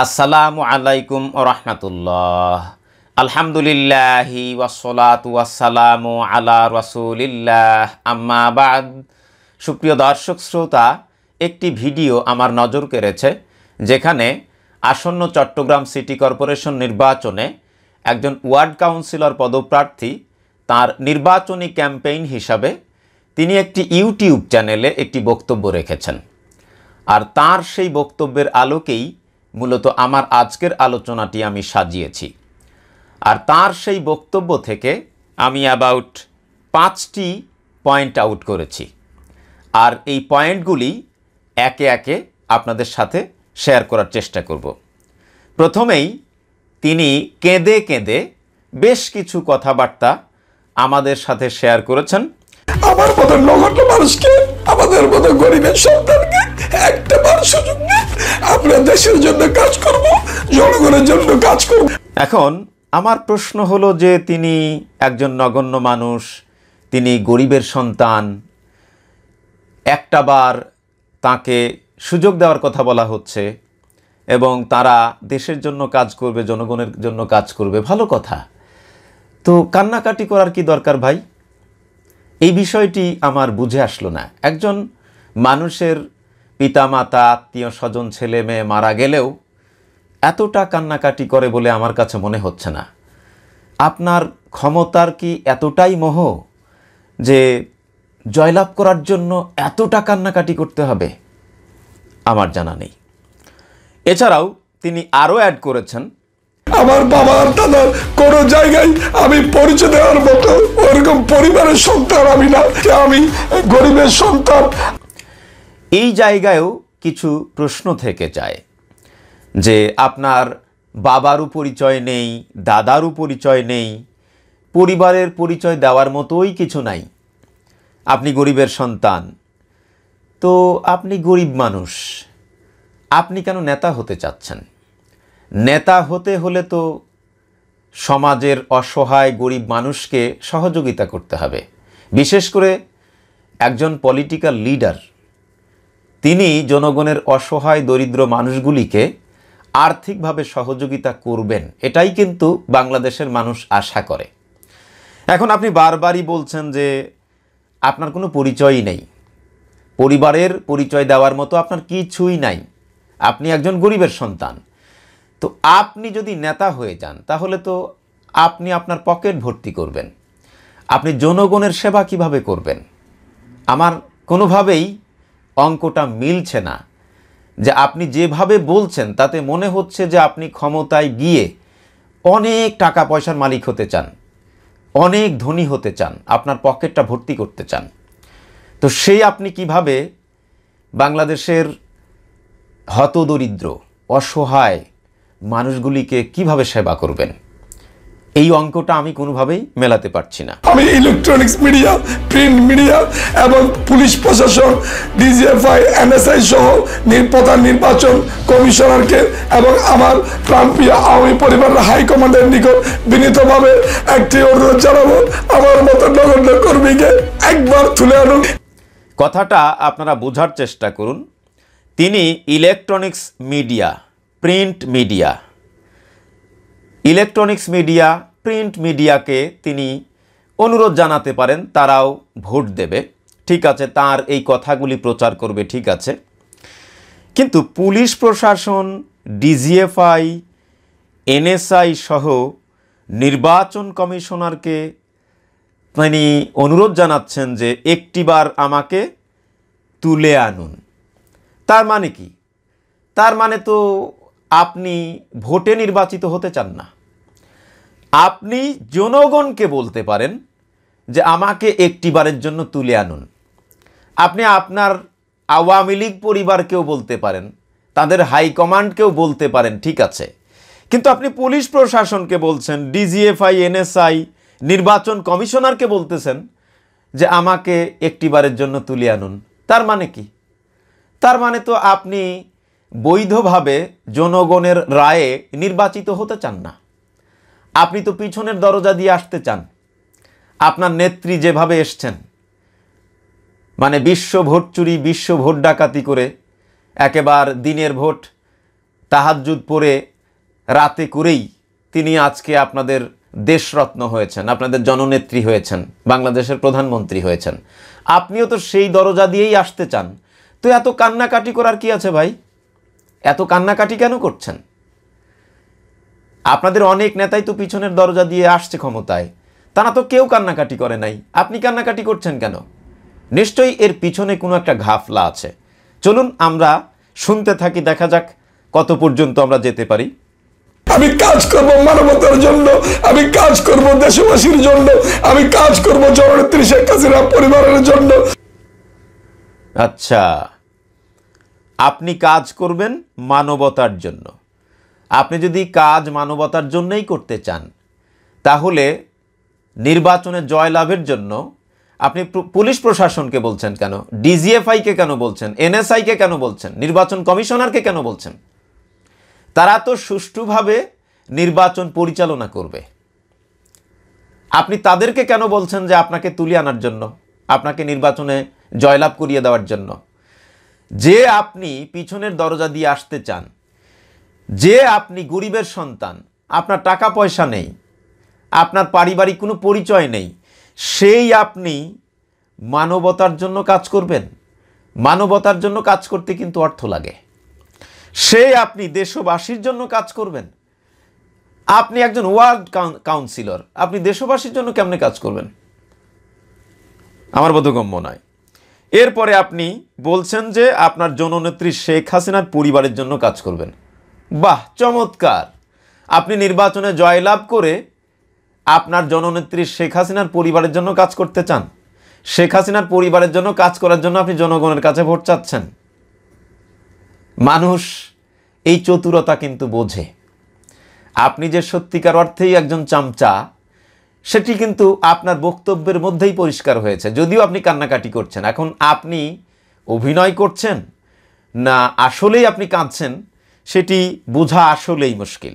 আসসালামু আলাইকুম রহমতুল্লাহ আলহামদুলিল্লাহি ওয়াসালাম আলা রসুলিল্লাহ আম্মাবাদ সুপ্রিয় দর্শক শ্রোতা একটি ভিডিও আমার নজর কেড়েছে যেখানে আসন্ন চট্টগ্রাম সিটি কর্পোরেশন নির্বাচনে একজন ওয়ার্ড কাউন্সিলর পদপ্রার্থী তার নির্বাচনী ক্যাম্পেইন হিসাবে তিনি একটি ইউটিউব চ্যানেলে একটি বক্তব্য রেখেছেন আর তার সেই বক্তব্যের আলোকেই মূলত আমার আজকের আলোচনাটি আমি সাজিয়েছি আর তার সেই বক্তব্য থেকে আমি অ্যাবাউট পাঁচটি পয়েন্ট আউট করেছি আর এই পয়েন্টগুলি একে একে আপনাদের সাথে শেয়ার করার চেষ্টা করব প্রথমেই তিনি কেঁদে কেঁদে বেশ কিছু কথাবার্তা আমাদের সাথে শেয়ার করেছেন আমার মতো নগণ্য মানুষকে আমাদের মতো গরিবের সন্তানকে দেশের জন্য কাজ করব জনগণের জন্য কাজ করব এখন আমার প্রশ্ন হলো যে তিনি একজন নগণ্য মানুষ তিনি গরিবের সন্তান একটা বার তাকে সুযোগ দেওয়ার কথা বলা হচ্ছে এবং তারা দেশের জন্য কাজ করবে জনগণের জন্য কাজ করবে ভালো কথা তো কান্নাকাটি করার কি দরকার ভাই এই বিষয়টি আমার বুঝে আসলো না একজন মানুষের পিতামাতা আত্মীয় স্বজন ছেলে মেয়ে মারা গেলেও এতটা কান্নাকাটি করে বলে আমার কাছে মনে হচ্ছে না আপনার ক্ষমতার কি এতটাই মোহ যে জয়লাভ করার জন্য এতটা কান্নাকাটি করতে হবে আমার জানা নেই এছাড়াও তিনি আরও অ্যাড করেছেন আমার বাবার দাদার কোনো জায়গায় আমি পরিচয় দেওয়ার মতো ওরকম পরিবারের সন্তান আমি না আমি গরিবের সন্তান এই জায়গায়ও কিছু প্রশ্ন থেকে যায় যে আপনার বাবারও পরিচয় নেই দাদারও পরিচয় নেই পরিবারের পরিচয় দেওয়ার মতোই কিছু নাই আপনি গরিবের সন্তান তো আপনি গরিব মানুষ আপনি কেন নেতা হতে চাচ্ছেন নেতা হতে হলে তো সমাজের অসহায় গরিব মানুষকে সহযোগিতা করতে হবে বিশেষ করে একজন পলিটিক্যাল লিডার তিনি জনগণের অসহায় দরিদ্র মানুষগুলিকে আর্থিকভাবে সহযোগিতা করবেন এটাই কিন্তু বাংলাদেশের মানুষ আশা করে এখন আপনি বারবারই বলছেন যে আপনার কোনো পরিচয়ই নেই পরিবারের পরিচয় দেওয়ার মতো আপনার কিছুই নাই আপনি একজন গরিবের সন্তান তো আপনি যদি নেতা হয়ে যান তাহলে তো আপনি আপনার পকেট ভর্তি করবেন আপনি জনগণের সেবা কিভাবে করবেন আমার কোনোভাবেই অঙ্কটা মিলছে না যে আপনি যেভাবে বলছেন তাতে মনে হচ্ছে যে আপনি ক্ষমতায় গিয়ে অনেক টাকা পয়সার মালিক হতে চান অনেক ধনী হতে চান আপনার পকেটটা ভর্তি করতে চান তো সেই আপনি কিভাবে বাংলাদেশের হতদরিদ্র অসহায় মানুষগুলিকে কিভাবে সেবা করবেন এই অঙ্কটা আমি কোনোভাবেই মেলাতে পারছি না আমি ইলেকট্রনিক্স মিডিয়া প্রিন্ট মিডিয়া এবং পুলিশ প্রশাসন ডিজিএফআই এনএসআই সহ প্রধান নির্বাচন কমিশনারকে এবং আমার ট্রাম্পিয়া আওয়ামী পরিবারের হাইকমান্ডের নিকট বিনীতভাবে একটি অনুরোধ জানাবো আমার মতো নগণ্য কর্মীকে একবার তুলে আনুন কথাটা আপনারা বোঝার চেষ্টা করুন তিনি electronics media print media electronics media print মিডিয়াকে তিনি অনুরোধ জানাতে পারেন তারাও ভোট দেবে ঠিক আছে তার এই কথাগুলি প্রচার করবে ঠিক আছে কিন্তু পুলিশ প্রশাসন ডিজিএফআই এনএসআই সহ নির্বাচন কমিশনারকে তিনি অনুরোধ জানাচ্ছেন যে একটিবার আমাকে তুলে আনুন তার মানে কি তার মানে তো আপনি ভোটে নির্বাচিত হতে চান না আপনি জনগণকে বলতে পারেন যে আমাকে একটি বারের জন্য তুলে আনুন আপনি আপনার আওয়ামী লীগ পরিবারকেও বলতে পারেন তাদের হাইকমান্ডকেও বলতে পারেন ঠিক আছে কিন্তু আপনি পুলিশ প্রশাসনকে বলছেন ডিজিএফআই এনএসআই নির্বাচন কমিশনারকে বলতেছেন যে আমাকে একটি বারের জন্য তুলে আনুন তার মানে কি তার মানে তো আপনি বৈধভাবে জনগণের রায়ে নির্বাচিত হতে চান না আপনি তো পিছনের দরজা দিয়ে আসতে চান আপনার নেত্রী যেভাবে এসছেন মানে বিশ্ব ভোট চুরি বিশ্ব ভোট ডাকাতি করে একেবার দিনের ভোট তাহাজুদ পরে রাতে করেই তিনি আজকে আপনাদের দেশরত্ন হয়েছেন আপনাদের জননেত্রী হয়েছেন বাংলাদেশের প্রধানমন্ত্রী হয়েছেন আপনিও তো সেই দরজা দিয়েই আসতে চান তো এত কান্নাকাটি করার কি আছে ভাই এত কান্নাকাটি কেন করছেন আপনাদের অনেক নেতাই তো পিছনের দরজা দিয়ে আসছে ক্ষমতায় তারা তো কেউ কান্নাকাটি করে নাই আপনি কান্নাকাটি করছেন কেন নিশ্চয়ই এর পিছনে কোনো একটা ঘাফলা আছে চলুন আমরা শুনতে থাকি দেখা যাক কত পর্যন্ত আমরা যেতে পারি আমি কাজ করব মানবতার জন্য আমি কাজ করব দেশবাসীর জন্য আমি কাজ করব জননেত্রী শেখ হাসিনা পরিবারের জন্য আচ্ছা আপনি কাজ করবেন মানবতার জন্য আপনি যদি কাজ মানবতার জন্যই করতে চান তাহলে নির্বাচনে জয়লাভের জন্য আপনি পুলিশ প্রশাসনকে বলছেন কেন ডিজিএফআইকে কেন বলছেন এনএসআইকে কেন বলছেন নির্বাচন কমিশনারকে কেন বলছেন তারা তো সুষ্ঠুভাবে নির্বাচন পরিচালনা করবে আপনি তাদেরকে কেন বলছেন যে আপনাকে তুলে আনার জন্য আপনাকে নির্বাচনে জয়লাভ করিয়ে দেওয়ার জন্য যে আপনি পিছনের দরজা দিয়ে আসতে চান যে আপনি গরিবের সন্তান আপনার টাকা পয়সা নেই আপনার পারিবারিক কোনো পরিচয় নেই সেই আপনি মানবতার জন্য কাজ করবেন মানবতার জন্য কাজ করতে কিন্তু অর্থ লাগে সেই আপনি দেশবাসীর জন্য কাজ করবেন আপনি একজন ওয়ার্ল্ড কাউন্সিলর আপনি দেশবাসীর জন্য কেমনে কাজ করবেন আমার বোধগম্য নয় এরপরে আপনি বলছেন যে আপনার জননেত্রী শেখ হাসিনার পরিবারের জন্য কাজ করবেন বাহ চমৎকার আপনি নির্বাচনে জয়লাভ করে আপনার জননেত্রী শেখ হাসিনার পরিবারের জন্য কাজ করতে চান শেখ হাসিনার পরিবারের জন্য কাজ করার জন্য আপনি জনগণের কাছে ভোট চাচ্ছেন মানুষ এই চতুরতা কিন্তু বোঝে আপনি যে সত্যিকার অর্থেই একজন চামচা সেটি কিন্তু আপনার বক্তব্যের মধ্যেই পরিষ্কার হয়েছে যদিও আপনি কান্নাকাটি করছেন এখন আপনি অভিনয় করছেন না আসলেই আপনি কাঁদছেন সেটি বোঝা আসলেই মুশকিল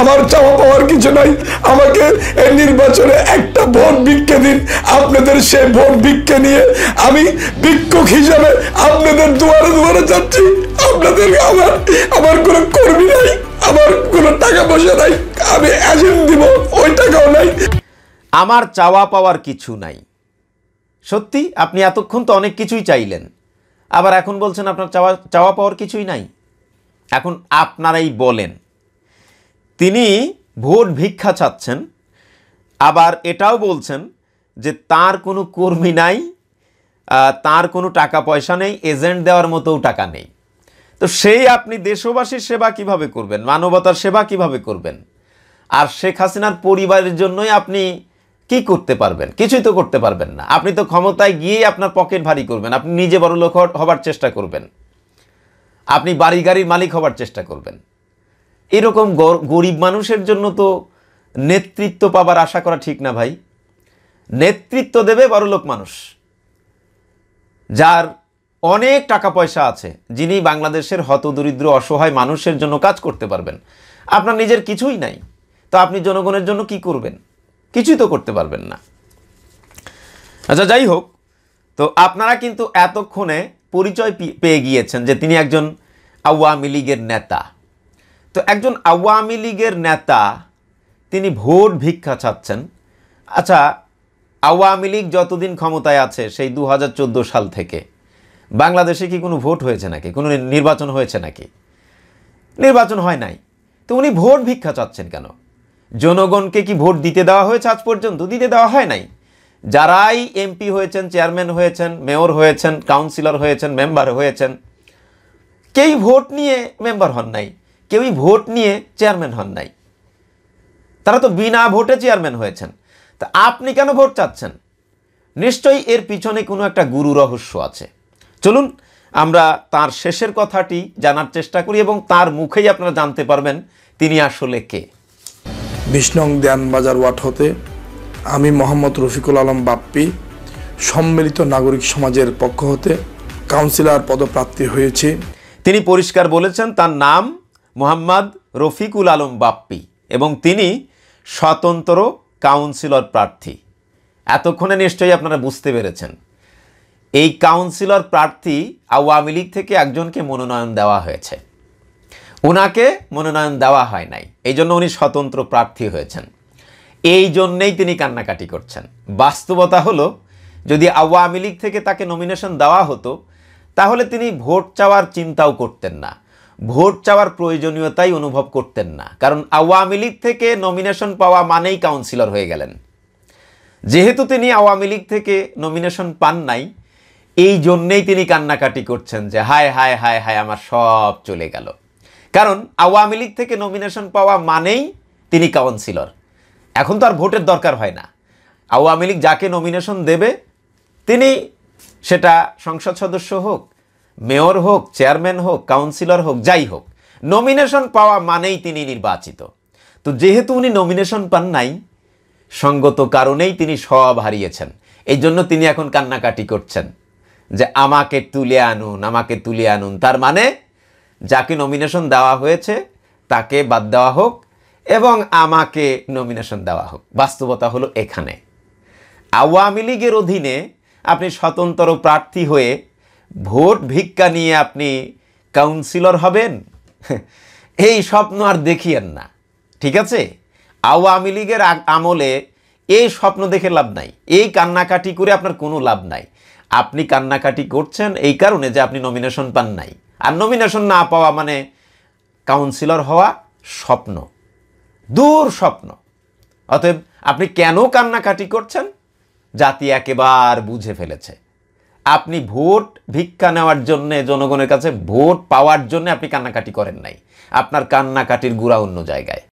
আমার চাওয়া পাওয়ার কিছু নাই আমাকে এই নির্বাচনে একটা ভোট ভিক্ষে দিন আপনাদের সে ভোট ভিক্ষে নিয়ে আমি ভিক্ষুক হিসাবে আপনাদের দুয়ারে দুয়ারে যাচ্ছি আপনাদের আমার আমার কোনো কর্মী নাই আমার কোনো টাকা পয়সা নাই আমি অ্যাজেন্ট দিব ওই টাকাও নাই আমার চাওয়া পাওয়ার কিছু নাই সত্যি আপনি এতক্ষণ তো অনেক কিছুই চাইলেন আবার এখন বলছেন আপনার চাওয়া চাওয়া পাওয়ার কিছুই নাই এখন আপনারাই বলেন তিনি ভোট ভিক্ষা চাচ্ছেন আবার এটাও বলছেন যে তার কোনো কর্মী নাই তার কোনো টাকা পয়সা নেই এজেন্ট দেওয়ার মতোও টাকা নেই তো সেই আপনি দেশবাসীর সেবা কিভাবে করবেন মানবতার সেবা কিভাবে করবেন আর শেখ হাসিনার পরিবারের জন্যই আপনি কি করতে পারবেন কিছুই তো করতে পারবেন না আপনি তো ক্ষমতায় গিয়ে আপনার পকেট ভারী করবেন আপনি নিজে বড় লোক হবার চেষ্টা করবেন আপনি বাড়ি গাড়ির মালিক হবার চেষ্টা করবেন এরকম গরিব মানুষের জন্য তো নেতৃত্ব পাবার আশা করা ঠিক না ভাই নেতৃত্ব দেবে বড়লোক মানুষ যার অনেক টাকা পয়সা আছে যিনি বাংলাদেশের হতদরিদ্র অসহায় মানুষের জন্য কাজ করতে পারবেন আপনার নিজের কিছুই নাই তো আপনি জনগণের জন্য কি করবেন কিছুই তো করতে পারবেন না আচ্ছা যাই হোক তো আপনারা কিন্তু এতক্ষণে পরিচয় পেয়ে গিয়েছেন যে তিনি একজন আওয়ামী লীগের নেতা তো একজন আওয়ামী লীগের নেতা তিনি ভোট ভিক্ষা চাচ্ছেন আচ্ছা আওয়ামী লীগ যতদিন ক্ষমতায় আছে সেই দু সাল থেকে বাংলাদেশে কি কোনো ভোট হয়েছে নাকি কোনো নির্বাচন হয়েছে নাকি নির্বাচন হয় নাই তো উনি ভোট ভিক্ষা চাচ্ছেন কেন জনগণকে কি ভোট দিতে দেওয়া হয়েছে আজ পর্যন্ত দিতে দেওয়া হয় নাই যারাই এমপি হয়েছেন চেয়ারম্যান হয়েছেন মেয়র হয়েছেন কাউন্সিলর হয়েছেন মেম্বার হয়েছেন কেউই ভোট নিয়ে মেম্বার হন নাই কেউই ভোট নিয়ে চেয়ারম্যান হন নাই তারা তো বিনা ভোটে চেয়ারম্যান হয়েছেন তা আপনি কেন ভোট চাচ্ছেন নিশ্চয়ই এর পিছনে কোনো একটা গুরু রহস্য আছে চলুন আমরা তার শেষের কথাটি জানার চেষ্টা করি এবং তার মুখেই আপনারা জানতে পারবেন তিনি আসলে কে বিষ্ণং নং দেয়ানবাজার ওয়াট হতে আমি মোহাম্মদ রফিকুল আলম বাপ্পি সম্মিলিত নাগরিক সমাজের পক্ষ হতে কাউন্সিলর পদপ্রাপ্তি হয়েছে তিনি পরিষ্কার বলেছেন তার নাম মোহাম্মদ রফিকুল আলম বাপ্পি এবং তিনি স্বতন্ত্র কাউন্সিলর প্রার্থী এতক্ষণে নিশ্চয়ই আপনারা বুঝতে পেরেছেন এই কাউন্সিলর প্রার্থী আওয়ামী লীগ থেকে একজনকে মনোনয়ন দেওয়া হয়েছে ওনাকে মনোনয়ন দেওয়া হয় নাই এই জন্য উনি স্বতন্ত্র প্রার্থী হয়েছেন এই জন্যেই তিনি কান্নাকাটি করছেন বাস্তবতা হলো যদি আওয়ামী লীগ থেকে তাকে নমিনেশন দেওয়া হতো তাহলে তিনি ভোট চাওয়ার চিন্তাও করতেন না ভোট চাওয়ার প্রয়োজনীয়তাই অনুভব করতেন না কারণ আওয়ামী লীগ থেকে নমিনেশন পাওয়া মানেই কাউন্সিলর হয়ে গেলেন যেহেতু তিনি আওয়ামী লীগ থেকে নমিনেশন পান নাই এই জন্যেই তিনি কান্নাকাটি করছেন যে হায় হায় হায় হায় আমার সব চলে গেল কারণ আওয়ামী লীগ থেকে নমিনেশন পাওয়া মানেই তিনি কাউন্সিলর এখন তো আর ভোটের দরকার হয় না আওয়ামী লীগ যাকে নমিনেশন দেবে তিনি সেটা সংসদ সদস্য হোক মেয়র হোক চেয়ারম্যান হোক কাউন্সিলর হোক যাই হোক নমিনেশন পাওয়া মানেই তিনি নির্বাচিত তো যেহেতু উনি নমিনেশন পান নাই সঙ্গত কারণেই তিনি সব হারিয়েছেন এই জন্য তিনি এখন কান্নাকাটি করছেন যে আমাকে তুলে আনুন আমাকে তুলে আনুন তার মানে যাকে নমিনেশন দেওয়া হয়েছে তাকে বাদ দেওয়া হোক এবং আমাকে নমিনেশন দেওয়া হোক বাস্তবতা হলো এখানে আওয়ামী লীগের অধীনে আপনি স্বতন্ত্র প্রার্থী হয়ে ভোট ভিক্ষা নিয়ে আপনি কাউন্সিলর হবেন এই স্বপ্ন আর দেখিয়েন না ঠিক আছে আওয়ামী লীগের আমলে এই স্বপ্ন দেখে লাভ নাই এই কান্নাকাটি করে আপনার কোনো লাভ নাই আপনি কান্নাকাটি করছেন এই কারণে যে আপনি নমিনেশন পান নাই আর নমিনেশন না পাওয়া মানে কাউন্সিলর হওয়া স্বপ্ন দূর স্বপ্ন অতএব আপনি কেন কান্নাকাটি করছেন জাতি একেবার বুঝে ফেলেছে আপনি ভোট ভিক্ষা নেওয়ার জন্যে জনগণের কাছে ভোট পাওয়ার জন্য আপনি কান্নাকাটি করেন নাই আপনার কান্নাকাটির গুড়া অন্য জায়গায়